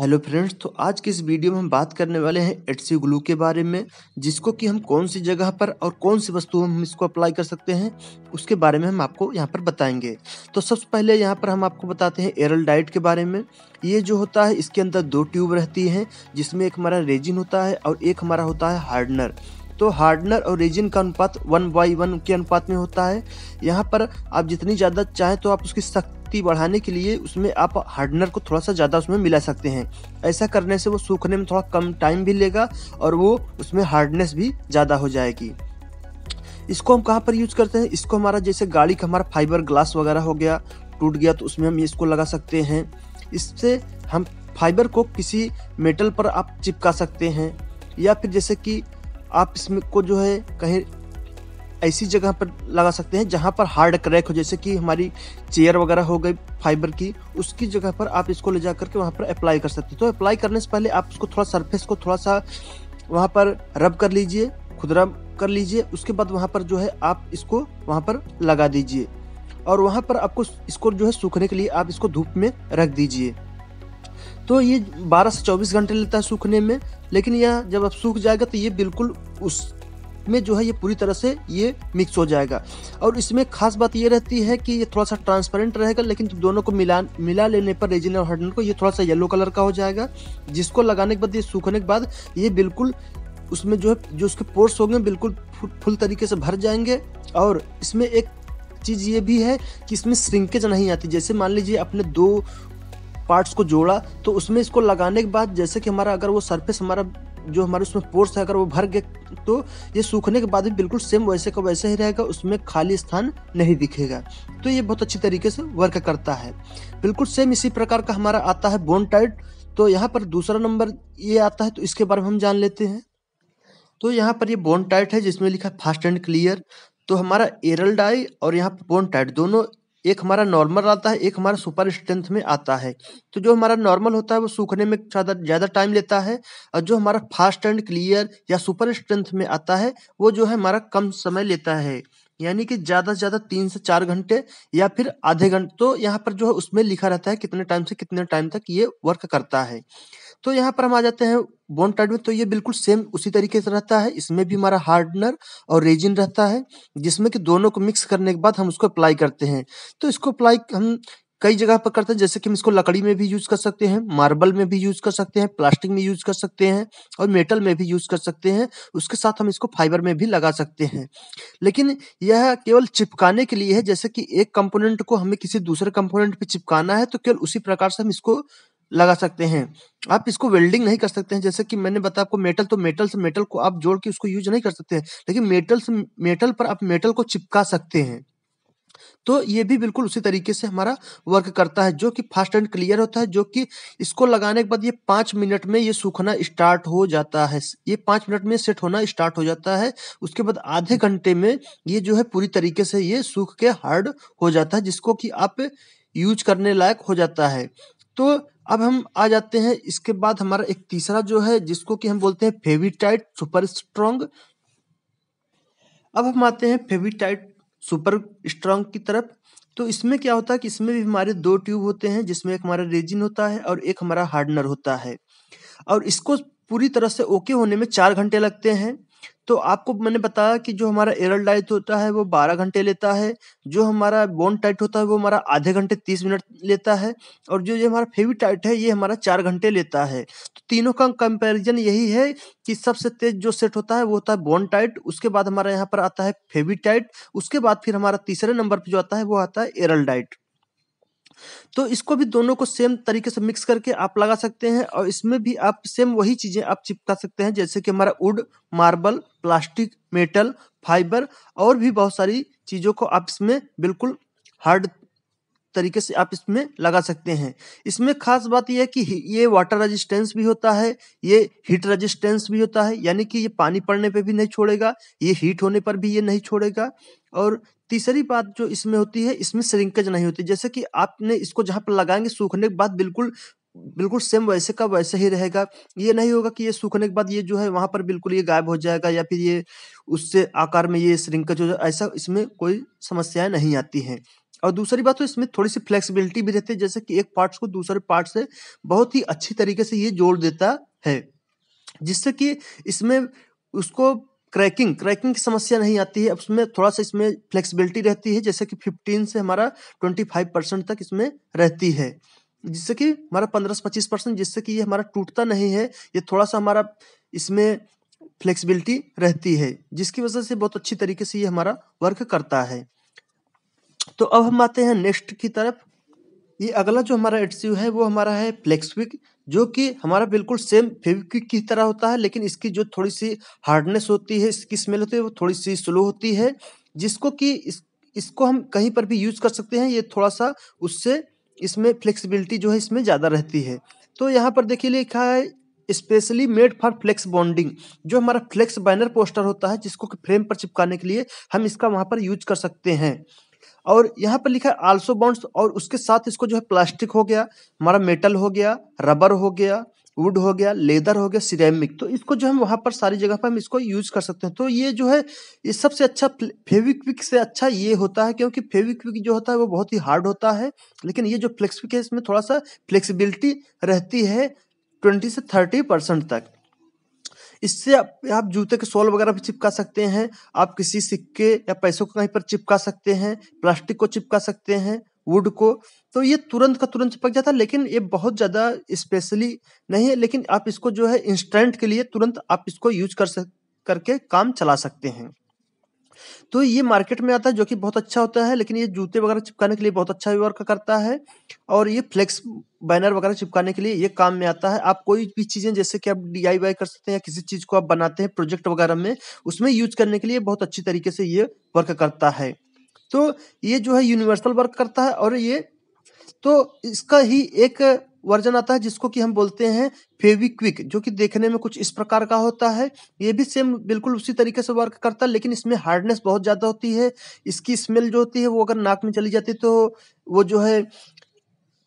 hello friends तो आज के इस वीडियो में हम बात करने वाले हैं सी ग्लू के बारे में जिसको कि हम कौन सी जगह पर और कौन सी वस्तु हम इसको अप्लाई कर सकते हैं उसके बारे में हम आपको यहाँ पर बताएंगे तो सबसे पहले यहाँ पर हम आपको बताते हैं एरल डाइट के बारे में ये जो होता है इसके अंदर दो ट्यूब रहती हैं जिसमें एक हमारा रेजिन होता है और एक हमारा होता है हार्डनर तो हार्डनर और रेजिन का अनुपात वन बाई वन के अनुपात में होता है यहाँ पर आप जितनी ज़्यादा चाहें तो आप उसकी सख्त शक्ति बढ़ाने के लिए उसमें आप हार्डनर को थोड़ा सा ज़्यादा उसमें मिला सकते हैं ऐसा करने से वो सूखने में थोड़ा कम टाइम भी लेगा और वो उसमें हार्डनेस भी ज़्यादा हो जाएगी इसको हम कहाँ पर यूज करते हैं इसको हमारा जैसे गाड़ी का हमारा फाइबर ग्लास वगैरह हो गया टूट गया तो उसमें हम इसको लगा सकते हैं इससे हम फाइबर को किसी मेटल पर आप चिपका सकते हैं या फिर जैसे कि आप इसमें को जो है कहीं ऐसी जगह पर लगा सकते हैं जहाँ पर हार्ड क्रैक हो जैसे कि हमारी चेयर वगैरह हो गई फाइबर की उसकी जगह पर आप इसको ले जा करके वहाँ पर अप्लाई कर सकते हैं तो अप्लाई करने से पहले आप उसको थोड़ा सरफेस को थोड़ा सा वहाँ पर रब कर लीजिए खुदरा कर लीजिए उसके बाद वहाँ पर जो है आप इसको वहाँ पर लगा दीजिए और वहाँ पर आपको इसको जो है सूखने के लिए आप इसको धूप में रख दीजिए तो ये 12 से 24 घंटे लेता है सूखने में लेकिन यह जब आप सूख जाएगा तो ये बिल्कुल उस में जो है ये पूरी तरह से ये मिक्स हो जाएगा और इसमें खास बात ये रहती है कि ये थोड़ा सा ट्रांसपेरेंट रहेगा लेकिन दोनों को मिला मिला लेने पर रेजिन और हार्डनर को ये थोड़ा सा येलो कलर का हो जाएगा जिसको लगाने के बाद ये सूखने के बाद ये बिल्कुल उसमें जो है जो उसके पोर्स होंगे बिल्कुल फुल तरीके से भर जाएंगे और इसमें एक चीज़ ये भी है कि इसमें श्रिंकेज नहीं आती जैसे मान लीजिए अपने दो पार्ट्स को जोड़ा तो उसमें इसको लगाने के बाद जैसे कि हमारा अगर वो सरफेस हमारा जो हमारे उसमें पोर्स है अगर वो भर गए तो ये सूखने के बाद भी बिल्कुल सेम वैसे का वैसे ही रहेगा उसमें खाली स्थान नहीं दिखेगा तो ये बहुत अच्छी तरीके से वर्क करता है बिल्कुल सेम इसी प्रकार का हमारा आता है बोन टाइट तो यहाँ पर दूसरा नंबर ये आता है तो इसके बारे में हम जान लेते हैं तो यहाँ पर ये बोन टाइट है जिसमें लिखा है फास्ट एंड क्लियर तो हमारा एरल डाई और यहाँ पर बोन टाइट दोनों एक हमारा नॉर्मल आता है एक हमारा सुपर स्ट्रेंथ में आता है तो जो हमारा नॉर्मल होता है वो सूखने में ज़्यादा ज़्यादा टाइम लेता है और जो हमारा फास्ट एंड क्लियर या सुपर स्ट्रेंथ में आता है वो जो है हमारा कम समय लेता है यानी कि ज़्यादा से ज़्यादा तीन से चार घंटे या फिर आधे घंटे तो यहाँ पर जो है उसमें लिखा रहता है कितने टाइम से कितने टाइम तक ये वर्क करता है तो यहाँ पर हम आ जाते हैं बोन टाइड में तो ये बिल्कुल सेम उसी तरीके से रहता है इसमें भी हमारा हार्डनर और रेजिन रहता है जिसमें कि दोनों को मिक्स करने के बाद हम उसको अप्लाई करते हैं तो इसको अप्लाई हम कई जगह पर करते हैं जैसे कि हम इसको लकड़ी में भी यूज कर सकते हैं मार्बल में भी यूज कर सकते हैं प्लास्टिक में यूज कर सकते हैं और मेटल में भी यूज कर सकते हैं उसके साथ हम इसको फाइबर में भी लगा सकते हैं लेकिन यह केवल चिपकाने के लिए है जैसे कि एक कंपोनेंट को हमें किसी दूसरे कंपोनेंट पे चिपकाना है तो केवल उसी प्रकार से हम इसको लगा सकते हैं आप इसको वेल्डिंग नहीं कर सकते हैं जैसे कि मैंने बताया आपको मेटल तो मेटल से मेटल को आप जोड़ के उसको यूज नहीं कर सकते हैं लेकिन मेटल से मेटल पर आप मेटल को चिपका सकते हैं तो ये भी बिल्कुल उसी तरीके से हमारा वर्क करता है जो कि फास्ट एंड क्लियर होता है जो कि इसको लगाने के बाद ये पाँच मिनट में ये सूखना स्टार्ट हो जाता है ये पाँच मिनट में सेट होना स्टार्ट हो जाता है उसके बाद आधे घंटे में ये जो है पूरी तरीके से ये सूख के हार्ड हो जाता है जिसको कि आप यूज करने लायक हो जाता है तो अब हम आ जाते हैं इसके बाद हमारा एक तीसरा जो है जिसको कि हम बोलते हैं फेविटाइट सुपर स्ट्रॉन्ग अब हम आते हैं फेविटाइट सुपर स्ट्रॉन्ग की तरफ तो इसमें क्या होता है कि इसमें भी हमारे दो ट्यूब होते हैं जिसमें एक हमारा रेजिन होता है और एक हमारा हार्डनर होता है और इसको पूरी तरह से ओके होने में चार घंटे लगते हैं तो आपको मैंने बताया कि जो हमारा एरल डाइट होता है वो बारह घंटे लेता है जो हमारा बोन टाइट होता है वो हमारा आधे घंटे तीस मिनट लेता है और जो ये हमारा फेवी टाइट है ये हमारा चार घंटे लेता है तो तीनों का कंपैरिजन यही है कि सबसे तेज जो सेट होता है वो होता है बोन टाइट उसके बाद हमारा यहाँ पर आता है फेवी टाइट उसके बाद फिर हमारा तीसरे नंबर पर जो आता है वो आता है एरल डाइट तो इसको भी दोनों को सेम तरीके से मिक्स करके आप लगा सकते हैं और इसमें भी आप सेम वही चीज़ें आप चिपका सकते हैं जैसे कि हमारा wood marble plastic metal fibre और भी बहुत सारी चीज़ों को आप इसमें बिल्कुल हार्ड तरीके से आप इसमें लगा सकते हैं इसमें खास बात यह है कि ये वाटर रेजिस्टेंस भी होता है ये हीट रेजिस्टेंस भी होता है यानी कि ये पानी पड़ने पे भी नहीं छोड़ेगा ये हीट होने पर भी ये नहीं छोड़ेगा और तीसरी बात जो इसमें होती है इसमें श्रिंकेज नहीं होती जैसे कि आपने इसको जहाँ पर लगाएंगे सूखने के बाद बिल्कुल बिल्कुल सेम वैसे का वैसे ही रहेगा ये नहीं होगा कि ये सूखने के बाद ये जो है वहां पर बिल्कुल ये गायब हो जाएगा या फिर ये उससे आकार में ये श्रिंकज हो जाए ऐसा इसमें कोई समस्याएं नहीं आती हैं और दूसरी बात तो इसमें थोड़ी सी फ्लेक्सिबिलिटी भी रहती है जैसे कि एक पार्ट्स को दूसरे पार्ट से बहुत ही अच्छी तरीके से ये जोड़ देता है जिससे कि इसमें उसको क्रैकिंग क्रैकिंग की समस्या नहीं आती है उसमें थोड़ा सा इसमें फ्लेक्सिबिलिटी रहती है जैसे कि फिफ्टीन से हमारा ट्वेंटी फाइव परसेंट तक इसमें रहती है जिससे कि हमारा पंद्रह से पच्चीस परसेंट जिससे कि ये हमारा टूटता नहीं है ये थोड़ा सा हमारा इसमें फ्लेक्सिबिलिटी रहती है जिसकी वजह से बहुत अच्छी तरीके से ये हमारा वर्क करता है तो अब हम आते हैं नेक्स्ट की तरफ ये अगला जो हमारा एडसिव है वो हमारा है फ्लेक्सविक जो कि हमारा बिल्कुल सेम फेविक्विक की तरह होता है लेकिन इसकी जो थोड़ी सी हार्डनेस होती है इसकी स्मेल होती है वो थोड़ी सी स्लो होती है जिसको कि इस इसको हम कहीं पर भी यूज़ कर सकते हैं ये थोड़ा सा उससे इसमें फ्लेक्सिबिलिटी जो है इसमें ज़्यादा रहती है तो यहाँ पर देखिए लिखा है specially made for flex bonding जो हमारा फ्लेक्स बैनर पोस्टर होता है जिसको फ्रेम पर चिपकाने के लिए हम इसका वहाँ पर यूज कर सकते हैं और यहाँ पर लिखा है आल्सो बॉन्ड्स और उसके साथ इसको जो है प्लास्टिक हो गया हमारा मेटल हो गया रबर हो गया वुड हो गया लेदर हो गया सिरेमिक तो इसको जो हम वहाँ पर सारी जगह पर हम इसको यूज कर सकते हैं तो ये जो है ये सबसे अच्छा फेविक्विक से अच्छा ये होता है क्योंकि फेविक्विक जो होता है वो बहुत ही हार्ड होता है लेकिन ये जो फ्लेक्सविक है इसमें थोड़ा सा फ्लेक्सिबिलिटी रहती है ट्वेंटी से थर्टी परसेंट तक इससे आप जूते के सोल वगैरह भी चिपका सकते हैं आप किसी सिक्के या पैसों को कहीं पर चिपका सकते हैं प्लास्टिक को चिपका सकते हैं वुड को तो ये तुरंत का तुरंत चिपक जाता है लेकिन ये बहुत ज़्यादा स्पेशली नहीं है लेकिन आप इसको जो है इंस्टेंट के लिए तुरंत आप इसको यूज कर सक करके काम चला सकते हैं तो ये मार्केट में आता है जो कि बहुत अच्छा होता है लेकिन ये जूते वगैरह चिपकाने के लिए बहुत अच्छा वर्क करता है और ये फ्लेक्स बैनर वगैरह चिपकाने के लिए ये काम में आता है आप कोई भी चीजें जैसे कि आप डी कर सकते हैं या किसी चीज को आप बनाते हैं प्रोजेक्ट वगैरह में उसमें यूज करने के लिए बहुत अच्छी तरीके से ये वर्क करता है तो ये जो है यूनिवर्सल वर्क करता है और ये तो इसका ही एक वर्जन आता है जिसको कि हम बोलते हैं फेविक्विक जो कि देखने में कुछ इस प्रकार का होता है ये भी सेम बिल्कुल उसी तरीके से वर्क करता है लेकिन इसमें हार्डनेस बहुत ज़्यादा होती है इसकी स्मेल जो होती है वो अगर नाक में चली जाती है तो वो जो है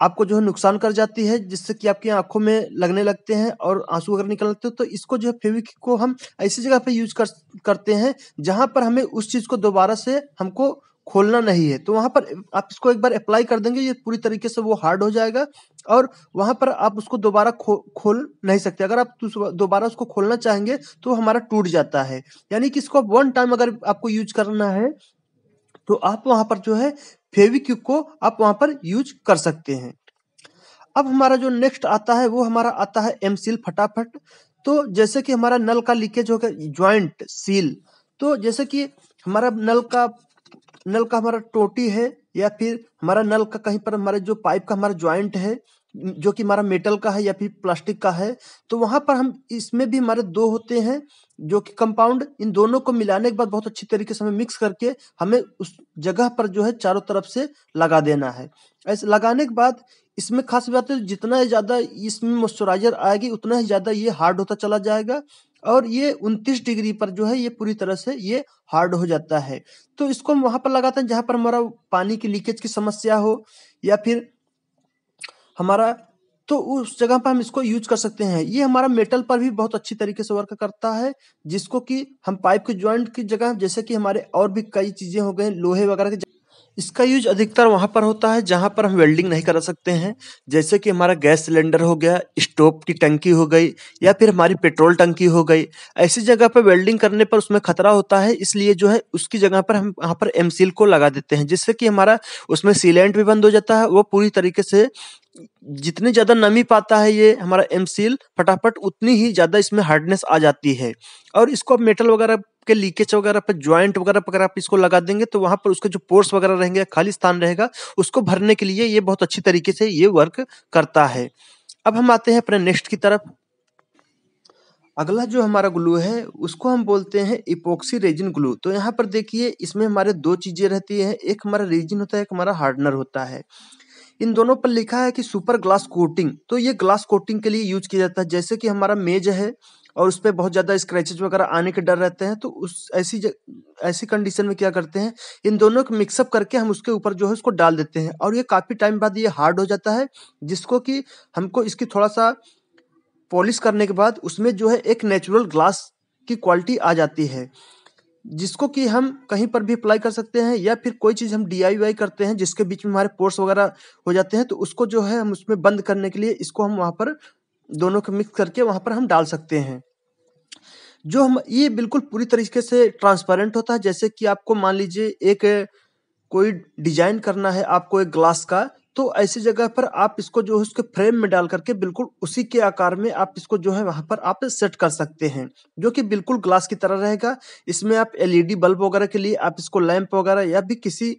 आपको जो है नुकसान कर जाती है जिससे कि आपकी आंखों में लगने लगते हैं और आंसू अगर निकल लगते हो तो इसको जो है फेविक को हम ऐसी जगह पे यूज कर करते हैं जहां पर हमें उस चीज को दोबारा से हमको खोलना नहीं है तो वहां पर आप इसको एक बार अप्लाई कर देंगे ये पूरी तरीके से वो हार्ड हो जाएगा और वहां पर आप उसको दोबारा खो, खोल नहीं सकते अगर आप दोबारा उसको खोलना चाहेंगे तो हमारा टूट जाता है यानी कि इसको वन टाइम अगर आपको यूज करना है तो आप वहां पर जो है फेविक्विक को आप वहां पर यूज कर सकते हैं अब हमारा जो नेक्स्ट आता है वो हमारा आता है एम सील फटाफट तो जैसे कि हमारा नल का लीकेज हो गया ज्वाइंट सील तो जैसे कि हमारा नल का नल का हमारा टोटी है या फिर हमारा नल का कहीं पर हमारे जो पाइप का हमारा ज्वाइंट है जो कि हमारा मेटल का है या फिर प्लास्टिक का है तो वहां पर हम इसमें भी हमारे दो होते हैं जो कि कंपाउंड इन दोनों को मिलाने के बाद बहुत अच्छी तरीके से हमें मिक्स करके हमें उस जगह पर जो है चारों तरफ से लगा देना है ऐसे लगाने के बाद इसमें खास बात है जितना ज़्यादा इसमें मॉइस्चराइजर आएगी उतना ही ज़्यादा ये हार्ड होता चला जाएगा और ये उनतीस डिग्री पर जो है ये पूरी तरह से ये हार्ड हो जाता है तो इसको हम वहां पर लगाते हैं जहां पर हमारा पानी की लीकेज की समस्या हो या फिर हमारा तो उस जगह पर हम इसको यूज कर सकते हैं ये हमारा मेटल पर भी बहुत अच्छी तरीके से वर्क करता है जिसको कि हम पाइप के ज्वाइंट की जगह जैसे कि हमारे और भी कई चीजें हो गए लोहे वगैरह के इसका यूज अधिकतर वहाँ पर होता है जहाँ पर हम वेल्डिंग नहीं करा सकते हैं जैसे कि हमारा गैस सिलेंडर हो गया स्टोव की टंकी हो गई या फिर हमारी पेट्रोल टंकी हो गई ऐसी जगह पर वेल्डिंग करने पर उसमें खतरा होता है इसलिए जो है उसकी जगह पर हम वहाँ पर एम सील को लगा देते हैं जिससे कि हमारा उसमें सीलेंट भी बंद हो जाता है वो पूरी तरीके से जितनी ज्यादा नमी पाता है ये हमारा एम सील फटाफट उतनी ही ज्यादा इसमें हार्डनेस आ जाती है और इसको अब मेटल वगैरह के लीकेज वगैरह पर ज्वाइंट वगैरह अगर आप इसको लगा देंगे तो वहां पर उसके जो पोर्स वगैरह रहेंगे खाली स्थान रहेगा उसको भरने के लिए ये बहुत अच्छी तरीके से ये वर्क करता है अब हम आते हैं अपने नेक्स्ट की तरफ अगला जो हमारा ग्लू है उसको हम बोलते हैं इपोक्सी रेजिन ग्लू तो यहाँ पर देखिए इसमें हमारे दो चीज़ें रहती है एक हमारा रेजिन होता है एक हमारा हार्डनर होता है इन दोनों पर लिखा है कि सुपर ग्लास कोटिंग तो ये ग्लास कोटिंग के लिए यूज किया जाता है जैसे कि हमारा मेज है और उस पर बहुत ज़्यादा स्क्रैचेज वगैरह आने के डर रहते हैं तो उस ऐसी ज, ऐसी कंडीशन में क्या करते हैं इन दोनों को मिक्सअप करके हम उसके ऊपर जो है उसको डाल देते हैं और ये काफ़ी टाइम बाद ये हार्ड हो जाता है जिसको कि हमको इसकी थोड़ा सा पॉलिश करने के बाद उसमें जो है एक नेचुरल ग्लास की क्वालिटी आ जाती है जिसको कि हम कहीं पर भी अप्लाई कर सकते हैं या फिर कोई चीज़ हम डी करते हैं जिसके बीच में हमारे पोर्स वगैरह हो जाते हैं तो उसको जो है हम उसमें बंद करने के लिए इसको हम वहाँ पर दोनों को मिक्स करके वहाँ पर हम डाल सकते हैं जो हम ये बिल्कुल पूरी तरीके से ट्रांसपेरेंट होता है जैसे कि आपको मान लीजिए एक कोई डिजाइन करना है आपको एक ग्लास का तो ऐसी जगह पर आप इसको जो है उसके फ्रेम में डाल करके बिल्कुल उसी के आकार में आप इसको जो है वहां पर आप सेट कर सकते हैं जो कि बिल्कुल ग्लास की तरह रहेगा इसमें आप एलईडी बल्ब वगैरह के लिए आप इसको लैंप वगैरह या भी किसी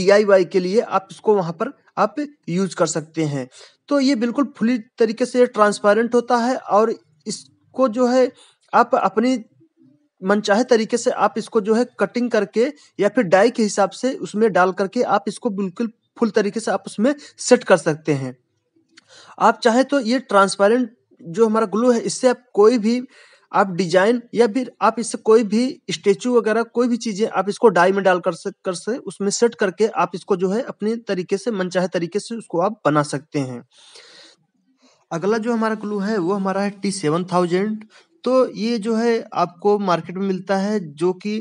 डीआईवाई के लिए आप इसको वहां पर आप यूज कर सकते हैं तो ये बिल्कुल फुली तरीके से ट्रांसपेरेंट होता है और इसको जो है आप अपनी मनचाहे तरीके से आप इसको जो है कटिंग करके या फिर डाई के हिसाब से उसमें डाल करके आप इसको बिल्कुल फुल तरीके से आप उसमें सेट कर सकते हैं आप चाहे तो ये ट्रांसपेरेंट जो हमारा ग्लू है इससे आप कोई भी आप डिजाइन या फिर आप इससे कोई भी स्टेचू वगैरह कोई भी चीजें आप इसको डाई में डाल कर से कर से उसमें सेट करके आप इसको जो है अपने तरीके से मनचाहे तरीके से उसको आप बना सकते हैं अगला जो हमारा क्लू है वो हमारा है टी सेवन थाउजेंड तो ये जो है आपको मार्केट में मिलता है जो कि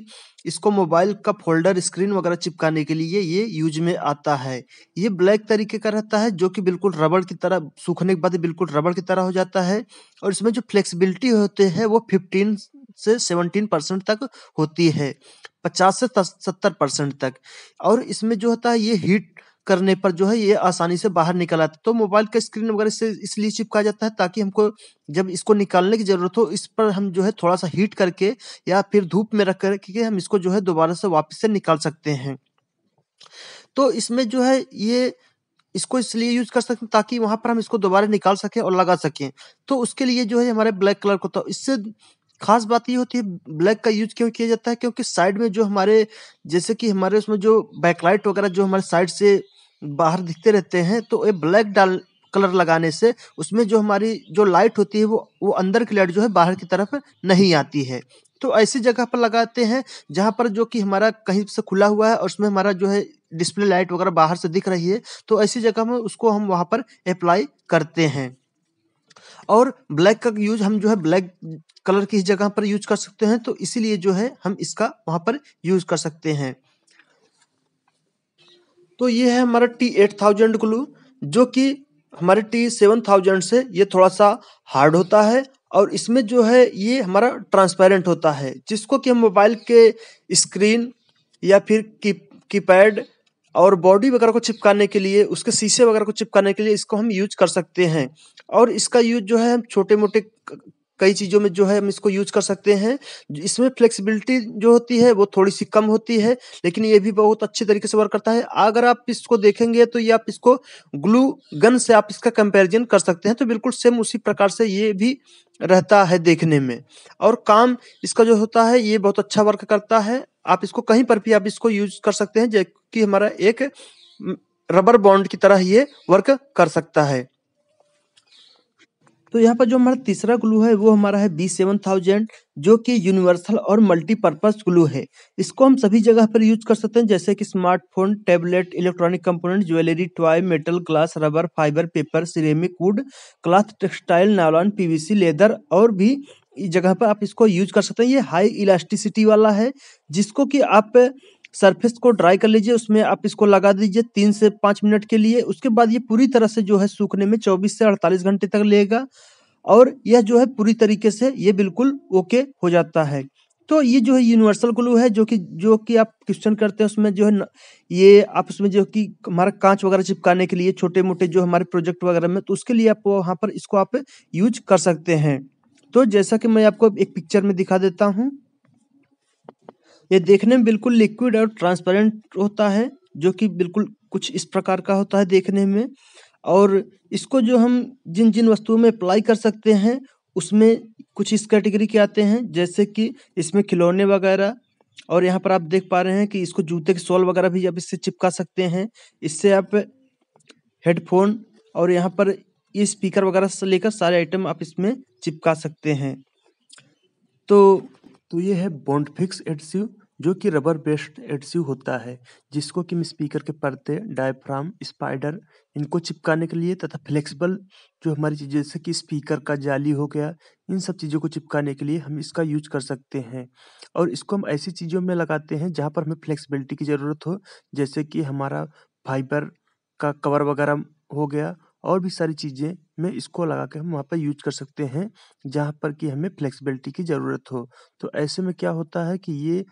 इसको मोबाइल का फोल्डर स्क्रीन वगैरह चिपकाने के लिए ये यूज में आता है ये ब्लैक तरीके का रहता है जो कि बिल्कुल रबड़ की तरह सूखने के बाद बिल्कुल रबड़ की तरह हो जाता है और इसमें जो फ्लेक्सिबिलिटी होते हैं वो फिफ्टीन से सेवनटीन परसेंट तक होती है पचास से सत्तर परसेंट तक और इसमें जो होता है ये हीट करने पर जो है ये आसानी से बाहर निकल आता है तो मोबाइल का स्क्रीन वगैरह से इसलिए चिपका जाता है ताकि हमको जब इसको निकालने की ज़रूरत हो इस पर हम जो है थोड़ा सा हीट करके या फिर धूप में रख करके हम इसको जो है दोबारा से वापस से निकाल सकते हैं तो इसमें जो है ये इसको इसलिए यूज कर सकते हैं ताकि वहां पर हम इसको दोबारा निकाल सकें और लगा सकें तो उसके लिए जो है हमारे ब्लैक कलर को तो इससे खास बात ये होती है ब्लैक का यूज क्यों किया जाता है क्योंकि साइड में जो हमारे जैसे कि हमारे उसमें जो बैकलाइट वगैरह जो हमारे साइड से बाहर दिखते रहते हैं तो ये ब्लैक डाल कलर लगाने से उसमें जो हमारी जो लाइट होती है वो वो अंदर की लाइट जो है बाहर की तरफ नहीं आती है तो ऐसी जगह पर लगाते हैं जहाँ पर जो कि हमारा कहीं से खुला हुआ है और उसमें हमारा जो है डिस्प्ले लाइट वगैरह बाहर से दिख रही है तो ऐसी जगह में उसको हम वहाँ पर अप्लाई करते हैं और ब्लैक का यूज हम जो है ब्लैक कलर की जगह पर यूज कर सकते हैं तो इसीलिए जो है हम इसका वहाँ पर यूज कर सकते हैं तो ये है हमारा टी एट थाउजेंड ग्लू जो कि हमारे टी सेवन थाउजेंड से ये थोड़ा सा हार्ड होता है और इसमें जो है ये हमारा ट्रांसपेरेंट होता है जिसको कि हम मोबाइल के स्क्रीन या फिर की कीपैड और बॉडी वगैरह को चिपकाने के लिए उसके शीशे वगैरह को चिपकाने के लिए इसको हम यूज कर सकते हैं और इसका यूज जो है हम छोटे मोटे कई चीज़ों में जो है हम इसको यूज कर सकते हैं इसमें फ्लेक्सिबिलिटी जो होती है वो थोड़ी सी कम होती है लेकिन ये भी बहुत अच्छे तरीके से वर्क करता है अगर आप इसको देखेंगे तो ये आप इसको ग्लू गन से आप इसका कंपैरिजन कर सकते हैं तो बिल्कुल सेम उसी प्रकार से ये भी रहता है देखने में और काम इसका जो होता है ये बहुत अच्छा वर्क करता है आप इसको कहीं पर भी आप इसको यूज कर सकते हैं जबकि हमारा एक रबर हम्म, बॉन्ड की तरह ये वर्क कर सकता है तो यहाँ पर जो हमारा तीसरा ग्लू है वो हमारा है बी सेवन थाउजेंड जो कि यूनिवर्सल और मल्टीपर्पज ग्लू है इसको हम सभी जगह पर यूज कर सकते हैं जैसे कि smartphone tablet electronic component jewellery toy metal glass rubber fibre paper ceramic wood cloth textile nylon PVC leather और भी जगह पर आप इसको यूज कर सकते हैं ये हाई इलास्टिसिटी वाला है जिसको कि आप सरफेस को ड्राई कर लीजिए उसमें आप इसको लगा दीजिए तीन से पाँच मिनट के लिए उसके बाद ये पूरी तरह से जो है सूखने में चौबीस से अड़तालीस घंटे तक लेगा और यह जो है पूरी तरीके से ये बिल्कुल ओके हो जाता है तो ये जो है यूनिवर्सल ग्लू है जो कि जो कि आप क्वेश्चन करते हैं उसमें जो है न, ये आप उसमें जो कि हमारा कांच वगैरह चिपकाने के लिए छोटे मोटे जो हमारे प्रोजेक्ट वगैरह में तो उसके लिए आप वहाँ पर इसको आप यूज कर सकते हैं तो जैसा कि मैं आपको एक पिक्चर में दिखा देता हूँ ये देखने में बिल्कुल लिक्विड और ट्रांसपेरेंट होता है जो कि बिल्कुल कुछ इस प्रकार का होता है देखने में और इसको जो हम जिन-जिन वस्तुओं में अप्लाई कर सकते हैं उसमें कुछ इस कैटेगरी के आते हैं जैसे कि इसमें खिलौने वगैरह और यहाँ पर आप देख पा रहे हैं कि इसको जूते के सोल वगैरह भी आप इससे चिपका सकते हैं इससे आप हेडफोन और यहाँ पर ये स्पीकर वगैरह से लेकर सारे आइटम आप इसमें चिपका सकते हैं तो तो ये है बॉन्ड फिक्स एडसिव जो कि रबर बेस्ड एडसिव होता है जिसको कि हम स्पीकर के पर्दे डायफ्राम स्पाइडर इनको चिपकाने के लिए तथा फ्लेक्सिबल जो हमारी चीज़ जैसे कि स्पीकर का जाली हो गया इन सब चीज़ों को चिपकाने के लिए हम इसका यूज कर सकते हैं और इसको हम ऐसी चीज़ों में लगाते हैं जहाँ पर हमें फ्लेक्सिबिलिटी की ज़रूरत हो जैसे कि हमारा फाइबर का कवर वगैरह हो गया और भी सारी चीजें में इसको लगा के हम वहाँ पर यूज कर सकते हैं जहाँ पर कि हमें फ्लेक्सिबिलिटी की जरूरत हो तो ऐसे में क्या होता है कि ये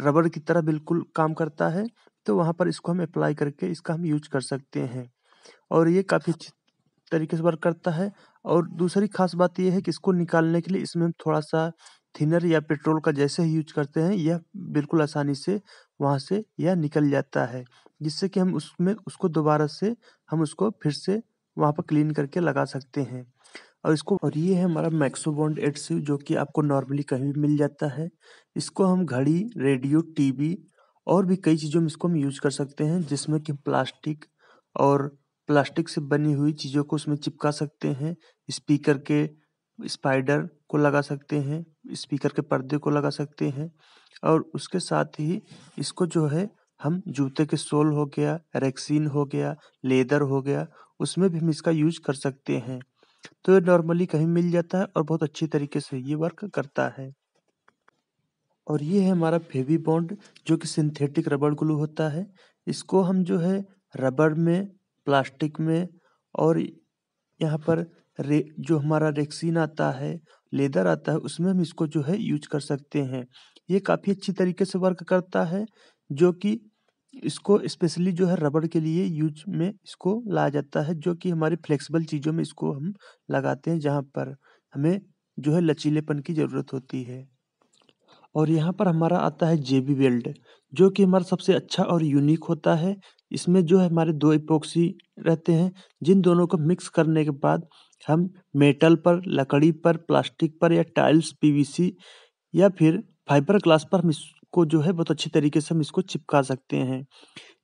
रबर की तरह बिल्कुल काम करता है तो वहाँ पर इसको हम अप्लाई करके इसका हम यूज कर सकते हैं और ये काफ़ी अच्छी तरीके से वर्क करता है और दूसरी खास बात यह है कि इसको निकालने के लिए इसमें हम थोड़ा सा थिनर या पेट्रोल का जैसे ही यूज करते हैं यह बिल्कुल आसानी से वहाँ से यह निकल जाता है जिससे कि हम उसमें उसको दोबारा से हम उसको फिर से वहाँ पर क्लीन करके लगा सकते हैं और इसको और ये है हमारा मैक्सो बॉन्ड जो कि आपको नॉर्मली कहीं भी मिल जाता है इसको हम घड़ी रेडियो टीवी और भी कई चीज़ों में इसको हम यूज कर सकते हैं जिसमें कि प्लास्टिक और प्लास्टिक से बनी हुई चीज़ों को उसमें चिपका सकते हैं स्पीकर के स्पाइडर को लगा सकते हैं स्पीकर के पर्दे को लगा सकते हैं और उसके साथ ही इसको जो है हम जूते के सोल हो गया रेक्सिन हो गया लेदर हो गया उसमें भी हम इसका यूज कर सकते हैं तो ये नॉर्मली कहीं मिल जाता है और बहुत अच्छी तरीके से ये वर्क करता है और ये है हमारा फेवी बॉन्ड जो कि सिंथेटिक रबड़ ग्लू होता है इसको हम जो है रबड़ में प्लास्टिक में और यहाँ पर रे जो हमारा रेक्सिन आता है लेदर आता है उसमें हम इसको जो है यूज कर सकते हैं ये काफ़ी अच्छी तरीके से वर्क करता है जो कि इसको स्पेशली जो है रबड़ के लिए यूज में इसको लाया जाता है जो कि हमारी फ्लेक्सिबल चीज़ों में इसको हम लगाते हैं जहाँ पर हमें जो है लचीलेपन की ज़रूरत होती है और यहाँ पर हमारा आता है जे बी वेल्ड जो कि हमारा सबसे अच्छा और यूनिक होता है इसमें जो है हमारे दो इपोक्सी रहते हैं जिन दोनों को मिक्स करने के बाद हम मेटल पर लकड़ी पर प्लास्टिक पर या टाइल्स पीवीसी या फिर फाइबर ग्लास पर हम को जो है बहुत अच्छे तरीके से हम इसको चिपका सकते हैं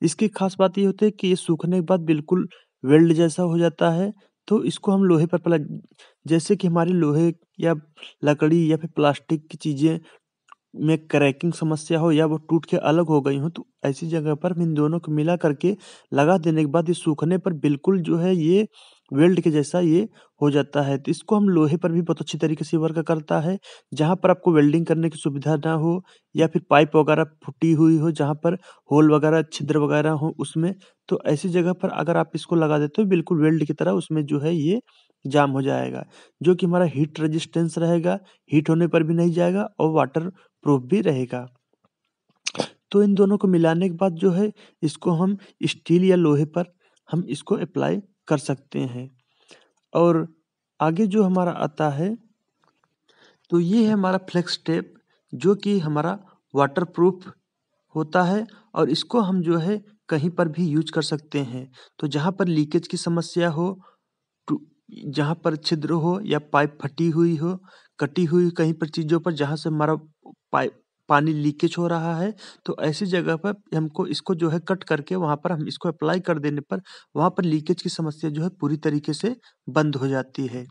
इसकी खास बात ये होती है कि ये सूखने के बाद बिल्कुल वेल्ड जैसा हो जाता है तो इसको हम लोहे पर प्लग जैसे कि हमारे लोहे या लकड़ी या फिर प्लास्टिक की चीज़ें में क्रैकिंग समस्या हो या वो टूट के अलग हो गई हो तो ऐसी जगह पर हम इन दोनों को मिला करके लगा देने के बाद ये सूखने पर बिल्कुल जो है ये वेल्ड के जैसा ये हो जाता है तो इसको हम लोहे पर भी बहुत अच्छी तरीके से वर्क करता है जहाँ पर आपको वेल्डिंग करने की सुविधा ना हो या फिर पाइप वगैरह फूटी हुई हो जहाँ पर होल वगैरह छिद्र वगैरह हो उसमें तो ऐसी जगह पर अगर आप इसको लगा देते हो बिल्कुल वेल्ड की तरह उसमें जो है ये जाम हो जाएगा जो कि हमारा हीट रजिस्टेंस रहेगा हीट होने पर भी नहीं जाएगा और वाटर प्रूफ भी रहेगा तो इन दोनों को मिलाने के बाद जो है इसको हम स्टील या लोहे पर हम इसको अप्लाई कर सकते हैं और आगे जो हमारा आता है तो ये है हमारा फ्लेक्स टेप जो कि हमारा वाटरप्रूफ होता है और इसको हम जो है कहीं पर भी यूज कर सकते हैं तो जहाँ पर लीकेज की समस्या हो जहाँ पर छिद्र हो या पाइप फटी हुई हो कटी हुई कहीं पर चीज़ों पर जहाँ से हमारा पाइप पानी लीकेज हो रहा है तो ऐसी जगह पर हमको इसको जो है कट करके वहाँ पर हम इसको अप्लाई कर देने पर वहाँ पर लीकेज की समस्या जो है पूरी तरीके से बंद हो जाती है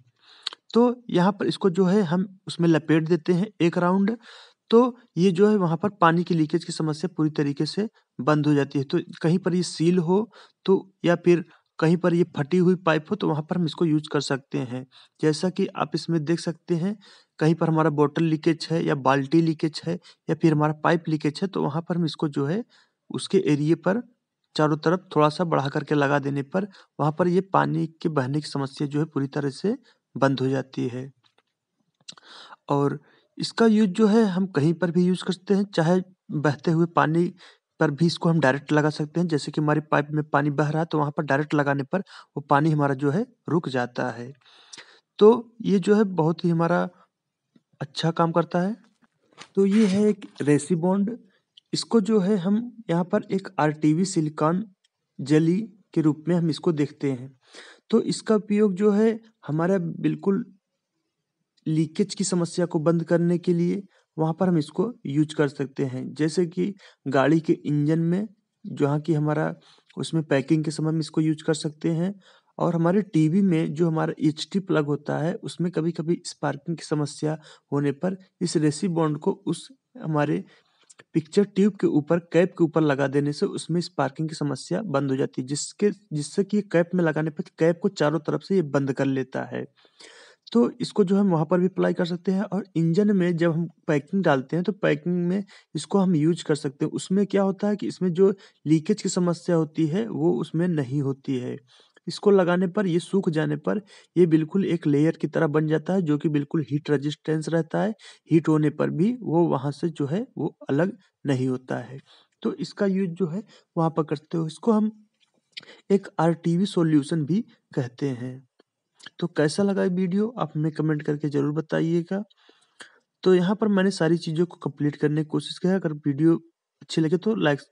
तो यहाँ पर इसको जो है हम उसमें लपेट देते हैं एक राउंड तो ये जो है वहाँ पर पानी की लीकेज की समस्या पूरी तरीके से बंद हो जाती है तो कहीं पर ये सील हो तो या फिर कहीं पर ये फटी हुई पाइप हो तो वहाँ पर हम इसको यूज कर सकते हैं जैसा कि आप इसमें देख सकते हैं कहीं पर हमारा बोतल लीकेज है या बाल्टी लीकेज है या फिर हमारा पाइप लीकेज है तो वहाँ पर हम इसको जो है उसके एरिए पर चारों तरफ थोड़ा सा बढ़ा करके लगा देने पर वहाँ पर ये पानी के बहने की समस्या जो है पूरी तरह से बंद हो जाती है और इसका यूज जो है हम कहीं पर भी यूज करते हैं चाहे बहते हुए पानी पर भी इसको हम डायरेक्ट लगा सकते हैं जैसे कि हमारे पाइप में पानी बह रहा है तो वहाँ पर डायरेक्ट लगाने पर वो पानी हमारा जो है रुक जाता है तो ये जो है बहुत ही हमारा अच्छा काम करता है तो ये है एक रेसी बॉन्ड इसको जो है हम यहाँ पर एक आर सिलिकॉन जली के रूप में हम इसको देखते हैं तो इसका उपयोग जो है हमारा बिल्कुल लीकेज की समस्या को बंद करने के लिए वहाँ पर हम इसको यूज कर सकते हैं जैसे कि गाड़ी के इंजन में जहाँ कि हमारा उसमें पैकिंग के समय हम इसको यूज कर सकते हैं और हमारे टीवी में जो हमारा एच प्लग होता है उसमें कभी कभी स्पार्किंग की समस्या होने पर इस रेसी बॉन्ड को उस हमारे पिक्चर ट्यूब के ऊपर कैप के ऊपर लगा देने से उसमें स्पार्किंग की समस्या बंद हो जाती है जिसके जिससे कि कैप में लगाने पर कैप को चारों तरफ से ये बंद कर लेता है तो इसको जो हम वहाँ पर भी अप्लाई कर सकते हैं और इंजन में जब हम पैकिंग डालते हैं तो पैकिंग में इसको हम यूज कर सकते हैं उसमें क्या होता है कि इसमें जो लीकेज की समस्या होती है वो उसमें नहीं होती है इसको लगाने पर ये सूख जाने पर ये बिल्कुल एक लेयर की तरह बन जाता है जो कि बिल्कुल हीट रेजिस्टेंस रहता है हीट होने पर भी वो वहाँ से जो है वो अलग नहीं होता है तो इसका यूज जो है वहाँ पर करते हो इसको हम एक आर टी वी सोल्यूशन भी कहते हैं तो कैसा लगा वीडियो आप हमें कमेंट करके ज़रूर बताइएगा तो यहाँ पर मैंने सारी चीज़ों को कंप्लीट करने की कोशिश किया अगर वीडियो अच्छी लगे तो लाइक